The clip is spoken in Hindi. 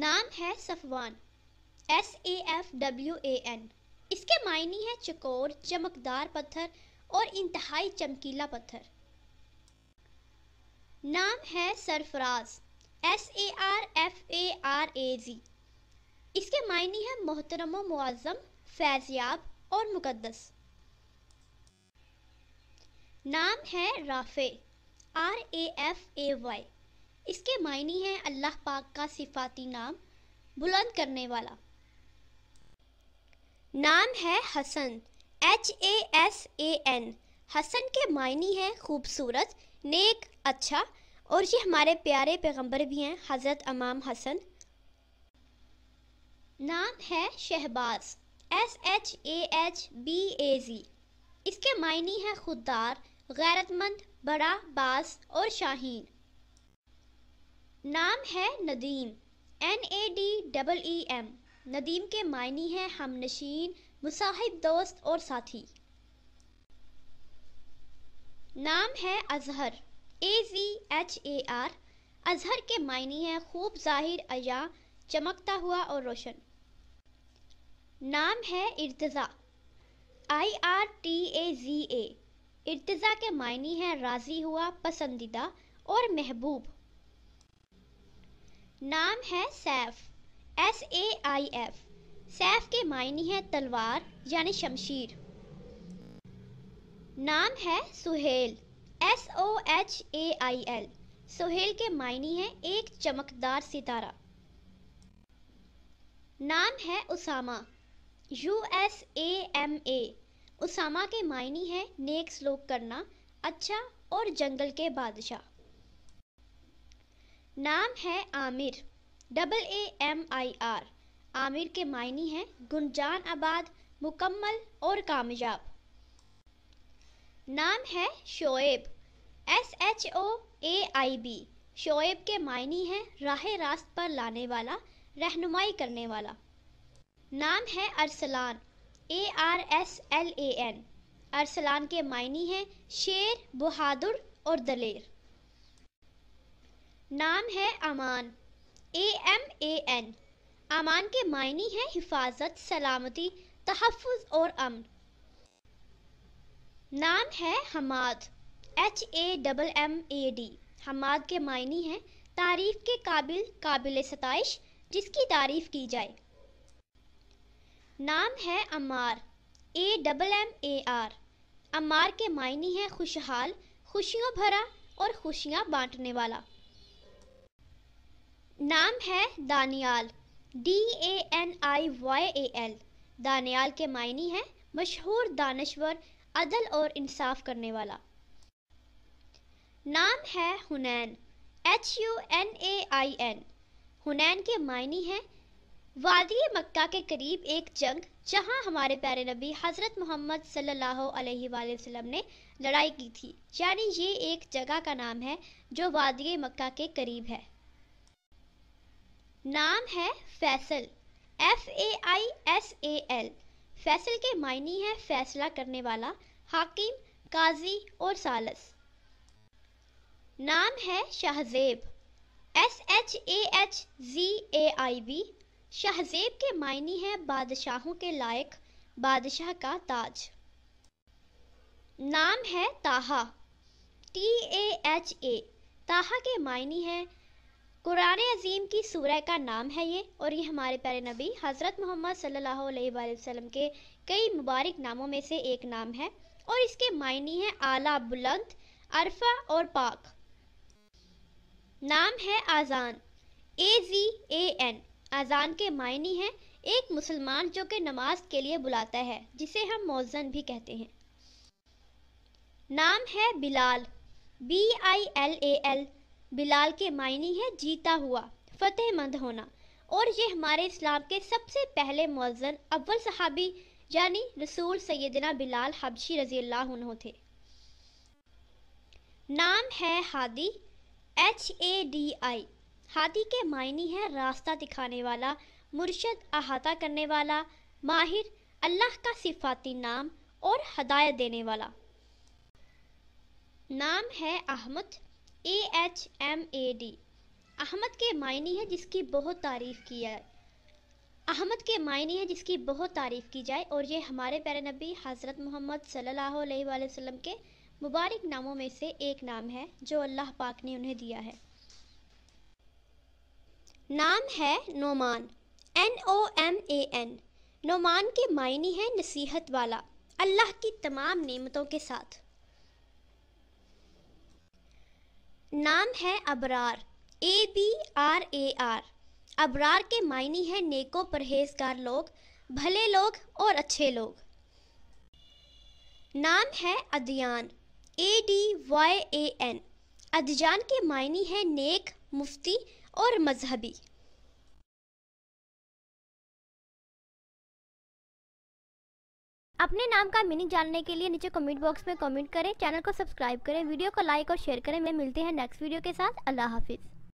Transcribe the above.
नाम है Safwan S A F W A N इसके मायने है चकोर चमकदार पत्थर और इंतहाई चमकीला पत्थर नाम है Sarfaraz S A R F A R A G इसके मायने है मोहतरम मुआज़म फैज़याब और मुकद्दस नाम है Rafay R A F A Y इसके मायने हैं अल्लाह पाक का सिफाती नाम बुलंद करने वाला नाम है Hasan H A S A N Hasan के मायने हैं खूबसूरत नेक अच्छा और ये हमारे प्यारे पैगंबर भी हैं हज़रत अमाम हसन नाम है Shahbaz S H A H B A G इसके मायने हैं खुददार गैरतमंद बड़ा बास और शाहीन नाम है Nadeem N A D double E M Nadeem के मायनी हैं हमनशीन मुसाहिब दोस्त और साथी नाम है Azhar A Z H A R Azhar के मायनी हैं खूब जाहिर अजा चमकता हुआ और रोशन नाम है Irtaza I R T A Z A Irtaza के मायनी हैं राज़ी हुआ पसंदीदा और महबूब नाम है Saif S A I F Saif के मायने हैं तलवार यानी शमशीर नाम है Suhail S O H A I L Suhail के मायने हैं एक चमकदार सितारा नाम है Usama U S A M A Usama के मायने हैं नेक स्लोक करना अच्छा और जंगल के बादशाह नाम है Aamir double A M I R Aamir के मायने हैं गुंजान आबाद मुकम्मल और कामयाब नाम है Shoaib S H O A I B Shoaib के मायने हैं राह रास्त पर लाने वाला रहनुमाई करने वाला नाम है Arsalan A R S L A N Arsalan के मायने हैं शेर बहादुर और दलेर नाम है अमान ए एम ए एन अमान के मायने हैं हिफाजत सलामती तहफ़ और अमन नाम है Hammad H A double M A D Hammad के मायने हैं तारीफ़ के काबिल काबिल सतश जिसकी तारीफ़ की जाए नाम है Ammar A double M A R Ammar के मायने हैं खुशहाल खुशियों भरा और खुशियाँ बांटने वाला नाम है Daniyal D A N I Y A L Daniyal के मायने हैं मशहूर दानश्वर अदल और इंसाफ करने वाला नाम है Hunain H U N A I N Hunain के मायने हैं वादी मक्का के करीब एक जंग जहां हमारे प्यारे नबी हज़रत मोहम्मद सल्लल्लाहु अलैहि वसल्लम ने लड़ाई की थी यानी ये एक जगह का नाम है जो वादी मक्का के करीब है नाम है Faisal F A I S A L Faisal के मायने हैं फैसला करने वाला हाकिम काजी और सालस नाम है Shahzaib S H A H Z A I B Shahzaib के मायने हैं बादशाहों के लायक बादशाह का ताज नाम है ताहा टी ए एच ए ताहा के मायने हैं कुरान अजीम की सूरह का नाम है ये और ये हमारे प्यारे नबी हज़रत मोहम्मद सल्लल्लाहु अलैहि वसल्लम के कई मुबारक नामों में से एक नाम है और इसके मायने हैं आला बुलंद अरफा और पाक नाम है आज़ान ए जी ए एन आज़ान के मायने हैं एक मुसलमान जो कि नमाज के लिए बुलाता है जिसे हम मौजन भी कहते हैं नाम है Bilal B I L A L Bilal के मायने है जीता हुआ फतेहमंद होना और ये हमारे इस्लाम के सबसे पहले मौजन अव्वल सहाबी यानी रसूल सैदना बिलाल हबशी रजी अल्लाह थे नाम है Hadi H A D I Hadi के मायने है रास्ता दिखाने वाला मुर्शद अहाता करने वाला माहिर अल्लाह का सिफाती नाम और हदायत देने वाला नाम है Ahmad A H M A D Ahmad के मायने है जिसकी बहुत तारीफ़ की जाए अहमद के मायने है जिसकी बहुत तारीफ़ की जाए और ये हमारे प्यारे नबी हज़रत मोहम्मद सल्लल्लाहु अलैहि वसल्लम के मुबारक नामों में से एक नाम है जो अल्लाह पाक ने उन्हें दिया है नाम है Noman N O M A N Noman के मायने है नसीहत वाला अल्लाह की तमाम नेमतों के साथ नाम है Abrar A B R A R Abrar के मायने हैं नेको परहेजगार लोग भले लोग और अच्छे लोग नाम है Adyan A D Y A N Adyan के मायने हैं नेक मुफ्ती और मजहबी अपने नाम का मीनिंग जानने के लिए नीचे कमेंट बॉक्स में कमेंट करें चैनल को सब्सक्राइब करें वीडियो को लाइक और शेयर करें मैं मिलते हैं नेक्स्ट वीडियो के साथ अल्लाह हाफिज़